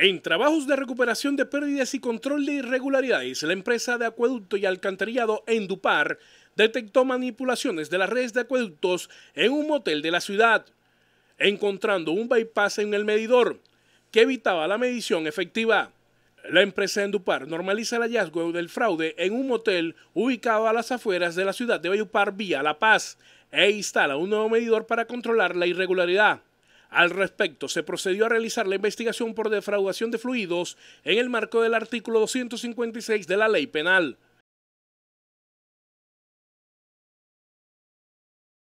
En trabajos de recuperación de pérdidas y control de irregularidades, la empresa de acueducto y alcantarillado Endupar detectó manipulaciones de las redes de acueductos en un motel de la ciudad, encontrando un bypass en el medidor que evitaba la medición efectiva. La empresa Endupar normaliza el hallazgo del fraude en un motel ubicado a las afueras de la ciudad de Bayupar vía La Paz e instala un nuevo medidor para controlar la irregularidad. Al respecto, se procedió a realizar la investigación por defraudación de fluidos en el marco del artículo 256 de la ley penal.